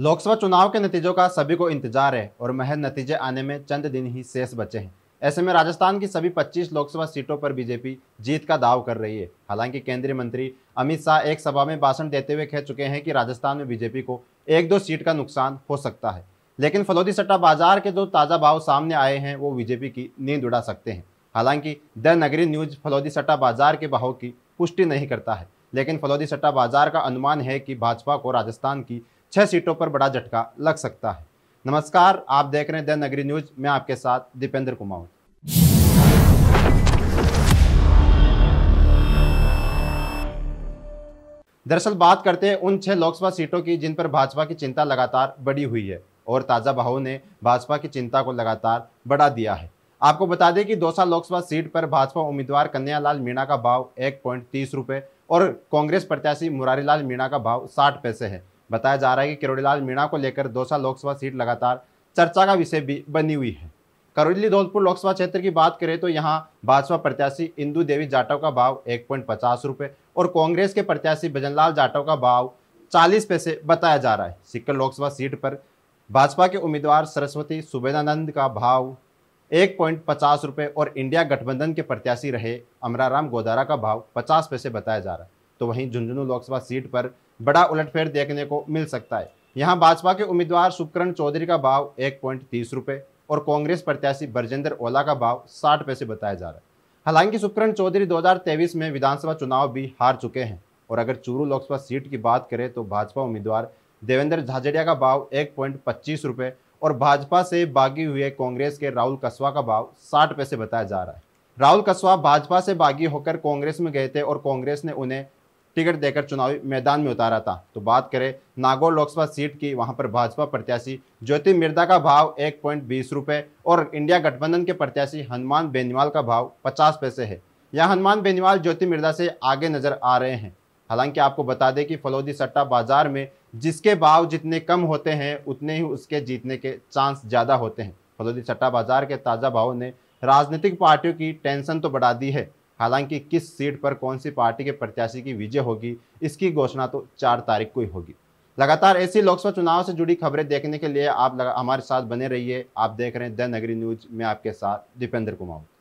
लोकसभा चुनाव के नतीजों का सभी को इंतजार है और महज नतीजे आने में चंद दिन ही शेष बचे हैं ऐसे में राजस्थान की सभी 25 लोकसभा सीटों पर बीजेपी जीत का दाव कर रही है हालांकि केंद्रीय मंत्री अमित शाह एक सभा में भाषण देते हुए कह चुके हैं कि राजस्थान में बीजेपी को एक दो सीट का नुकसान हो सकता है लेकिन फलौदी सट्टा बाजार के जो ताज़ा भाव सामने आए हैं वो बीजेपी की नींद उड़ा सकते हैं हालांकि द नगरी न्यूज फलौदी सट्टा बाजार के भाव की पुष्टि नहीं करता है लेकिन फलौदी सट्टा बाजार का अनुमान है कि भाजपा को राजस्थान की छः सीटों पर बड़ा झटका लग सकता है नमस्कार आप देख रहे हैं द नगरी न्यूज मैं आपके साथ दीपेंद्र कुमार दरअसल बात करते हैं उन छह लोकसभा सीटों की जिन पर भाजपा की चिंता लगातार बढ़ी हुई है और ताज़ा बहाव ने भाजपा की चिंता को लगातार बढ़ा दिया है आपको बता दें कि दौसा लोकसभा सीट पर भाजपा उम्मीदवार लाल मीणा का भाव एक पॉइंट तीस रुपए और कांग्रेस प्रत्याशी मुरारीलाल मीणा का भाव साठ पैसे है बताया जा रहा है कि किरोड़ीलाल मीणा को लेकर दौसा लोकसभा सीट लगातार चर्चा का विषय बनी हुई है करौली धौलपुर लोकसभा क्षेत्र की बात करें तो यहाँ भाजपा प्रत्याशी इंदू देवी जाटव का भाव एक पॉइंट पचास रुपये और कांग्रेस के प्रत्याशी भजनलाल जाटव का भाव चालीस पैसे बताया जा रहा है सिक्कर लोकसभा सीट पर भाजपा के उम्मीदवार सरस्वती सुबेदानंद का भाव एक पॉइंट पचास रुपये और इंडिया गठबंधन के प्रत्याशी रहे अमराराम गोदारा का भाव पचास पैसे बताया जा रहा है तो वहीं झुंझुनू लोकसभा सीट पर बड़ा उलटफेर देखने को मिल सकता है यहाँ भाजपा के उम्मीदवार सुकरण चौधरी का भाव एक पॉइंट और कांग्रेस प्रत्याशी ब्रजेंद्र ओला का भाव साठ पैसे बताया जा रहा है हालांकि सुकरण चौधरी दो में विधानसभा चुनाव भी हार चुके हैं और अगर चूरू लोकसभा सीट की बात करें तो भाजपा उम्मीदवार देवेंद्र झाझड़िया का भाव एक पॉइंट पच्चीस रुपये और भाजपा से बागी हुए कांग्रेस के राहुल कस्वा का भाव साठ पैसे बताया जा रहा है राहुल कस्वा भाजपा से बागी होकर कांग्रेस में गए थे और कांग्रेस ने उन्हें टिकट देकर चुनावी मैदान में उतारा था तो बात करें नागौर लोकसभा सीट की वहां पर भाजपा प्रत्याशी ज्योति मिर्दा का भाव एक पॉइंट बीस रुपये और इंडिया गठबंधन के प्रत्याशी हनुमान बेनीवाल का भाव पचास पैसे है यहाँ हनुमान बेनीवाल ज्योति मिर्दा से आगे नजर आ रहे हैं हालांकि आपको बता दें कि फलौदी सट्टा बाजार में जिसके भाव जितने कम होते हैं उतने ही उसके जीतने के चांस ज़्यादा होते हैं फलौदी सट्टा बाजार के ताज़ा भाव ने राजनीतिक पार्टियों की टेंशन तो बढ़ा दी है हालांकि किस सीट पर कौन सी पार्टी के प्रत्याशी की विजय होगी इसकी घोषणा तो चार तारीख को ही होगी लगातार ऐसी लोकसभा चुनाव से जुड़ी खबरें देखने के लिए आप हमारे साथ बने रहिए आप देख रहे हैं द नगरी न्यूज में आपके साथ दीपेंद्र कुमार